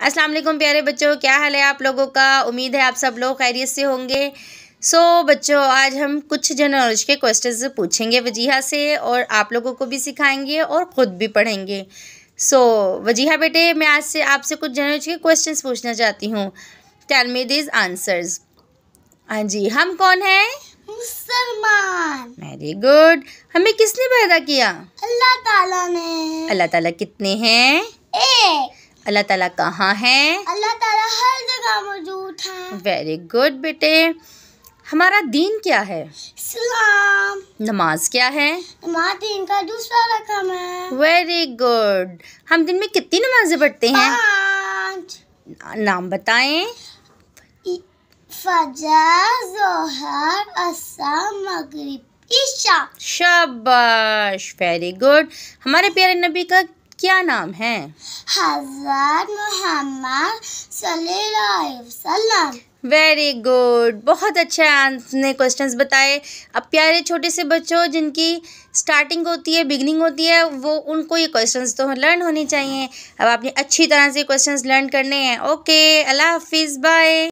अस्सलाम वालेकुम प्यारे बच्चों क्या हाल है आप लोगों का उम्मीद है आप सब लोग खैरियत से होंगे सो so, बच्चों आज हम कुछ जनरल के क्वेश्चन पूछेंगे वजीहा से और आप लोगों को भी सिखाएंगे और ख़ुद भी पढ़ेंगे सो so, वजीहा बेटे मैं आज से आपसे कुछ जनरल के क्वेश्चन पूछना चाहती हूँ टेल मी दिज आंसर्स हाँ जी हम कौन है मुसलमान वेरी गुड हमें किसने पैदा किया अल्लाह ताला ने अल्लाह ताला कितने हैं एक अल्लाह ताला कहाँ है अल्लाह ताला हर जगह मौजूद है वेरी गुड बेटे हमारा दीन क्या है इस्लाम नमाज क्या है नमाज दीन का दूसरा रकम है वेरी गुड हम दिन में कितनी नमाजें पढ़ते हैं नाम बताएं फजर जोहर मगरिब ईशा शाबाश वेरी गुड हमारे प्यारे नबी का क्या नाम है हजरत मोहम्मद वेरी गुड बहुत अच्छा आपने क्वेश्चन बताए अब प्यारे छोटे से बच्चों जिनकी स्टार्टिंग होती है बिगनिंग होती है वो उनको ये क्वेश्चन तो लर्न होने चाहिए अब आपने अच्छी तरह से क्वेश्चन लर्न करने हैं ओके अल्लाह हाफिज़ बाय